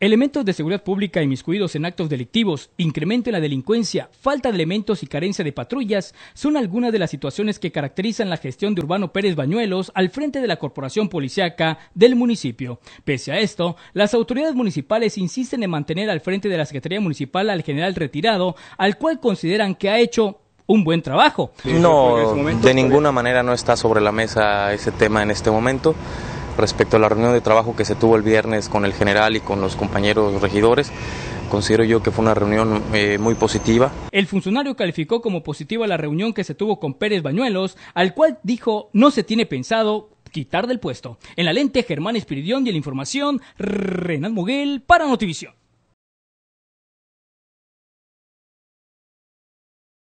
Elementos de seguridad pública inmiscuidos en actos delictivos, incremento en la delincuencia, falta de elementos y carencia de patrullas son algunas de las situaciones que caracterizan la gestión de Urbano Pérez Bañuelos al frente de la corporación policiaca del municipio. Pese a esto, las autoridades municipales insisten en mantener al frente de la Secretaría Municipal al general retirado, al cual consideran que ha hecho un buen trabajo. No, de ninguna manera no está sobre la mesa ese tema en este momento. Respecto a la reunión de trabajo que se tuvo el viernes con el general y con los compañeros regidores, considero yo que fue una reunión eh, muy positiva. El funcionario calificó como positiva la reunión que se tuvo con Pérez Bañuelos, al cual dijo no se tiene pensado quitar del puesto. En la lente Germán Espiridión y la información Renan Muguel para Notivisión.